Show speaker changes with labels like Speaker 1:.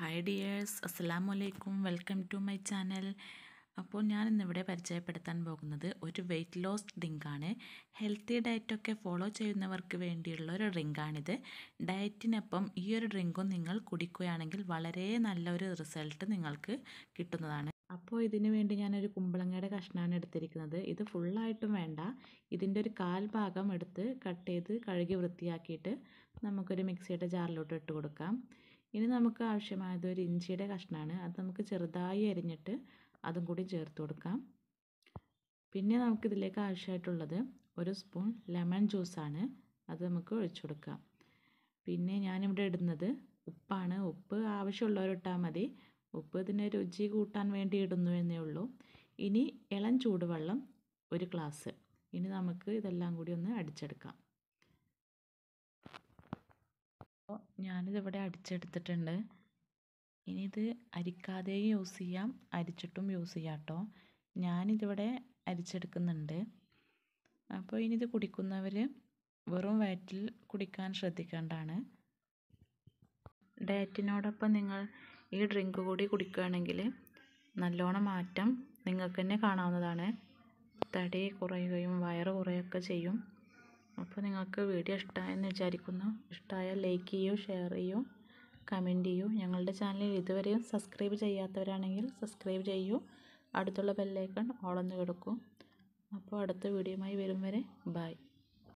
Speaker 1: hi dears അസ്സാം വലൈക്കും welcome to my channel അപ്പോൾ ഞാൻ ഇന്നിവിടെ പരിചയപ്പെടുത്താൻ പോകുന്നത് ഒരു വെയ്റ്റ് ലോസ് ഡ്രിങ്കാണ് ഹെൽത്തി ഡയറ്റൊക്കെ ഫോളോ ചെയ്യുന്നവർക്ക് വേണ്ടിയുള്ള ഒരു ഡ്രിങ്കാണിത് ഡയറ്റിനൊപ്പം ഈ ഒരു ഡ്രിങ്കും നിങ്ങൾ കുടിക്കുകയാണെങ്കിൽ വളരെ നല്ലൊരു റിസൾട്ട് നിങ്ങൾക്ക് കിട്ടുന്നതാണ് അപ്പോൾ ഇതിന് വേണ്ടി ഞാനൊരു കുമ്പളങ്ങയുടെ കഷ്ണമാണ് എടുത്തിരിക്കുന്നത് ഇത് ഫുള്ളായിട്ടും വേണ്ട ഇതിൻ്റെ ഒരു കാൽ ഭാഗം എടുത്ത് കട്ട് ചെയ്ത് കഴുകി വൃത്തിയാക്കിയിട്ട് നമുക്കൊരു മിക്സിയുടെ ജാറിലോട്ട് ഇട്ട് കൊടുക്കാം ഇനി നമുക്ക് ആവശ്യമായത് ഒരു ഇഞ്ചിയുടെ കഷ്ണമാണ് അത് നമുക്ക് ചെറുതായി അരിഞ്ഞിട്ട് അതും കൂടി ചേർത്ത് കൊടുക്കാം പിന്നെ നമുക്കിതിലേക്ക് ആവശ്യമായിട്ടുള്ളത് ഒരു സ്പൂൺ ലെമൺ ജ്യൂസാണ് അത് നമുക്ക് ഒഴിച്ചു കൊടുക്കാം പിന്നെ ഞാനിവിടെ ഇടുന്നത് ഉപ്പാണ് ഉപ്പ് ആവശ്യമുള്ളവർ മതി ഉപ്പ് ഇതിനെ രുചി കൂട്ടാൻ വേണ്ടി ഇടുന്നു എന്നേ ഉള്ളൂ ഇനി ഇളം ചൂടുവെള്ളം ഒരു ഗ്ലാസ് ഇനി നമുക്ക് ഇതെല്ലാം കൂടി ഒന്ന് അടിച്ചെടുക്കാം ഞാനിതിവിടെ അടിച്ചെടുത്തിട്ടുണ്ട് ഇനി ഇത് അരിക്കാതെയും യൂസ് ചെയ്യാം അരിച്ചിട്ടും യൂസ് ചെയ്യാം കേട്ടോ ഞാനിതിവിടെ അരിച്ചെടുക്കുന്നുണ്ട് അപ്പോൾ ഇനിയിത് കുടിക്കുന്നവർ വെറും വയറ്റിൽ കുടിക്കാൻ ശ്രദ്ധിക്കേണ്ടതാണ് ഡയറ്റിനോടൊപ്പം നിങ്ങൾ ഈ ഡ്രിങ്ക് കൂടി കുടിക്കുകയാണെങ്കിൽ നല്ലോണം മാറ്റം നിങ്ങൾക്ക് തന്നെ കാണാവുന്നതാണ് തടി കുറയുകയും വയറ് കുറയുകയൊക്കെ ചെയ്യും അപ്പോൾ നിങ്ങൾക്ക് വീഡിയോ ഇഷ്ടമായെന്ന് വിചാരിക്കുന്നു ഇഷ്ടമായാൽ ലൈക്ക് ചെയ്യൂ ഷെയർ ചെയ്യൂ കമൻറ്റ് ചെയ്യൂ ഞങ്ങളുടെ ചാനലിൽ ഇതുവരെയും സബ്സ്ക്രൈബ് ചെയ്യാത്തവരാണെങ്കിൽ സബ്സ്ക്രൈബ് ചെയ്യൂ അടുത്തുള്ള ബെല്ലൈക്കൺ ഓളൊന്ന് കൊടുക്കും അപ്പോൾ അടുത്ത വീഡിയോയുമായി വരും വരെ ബായ്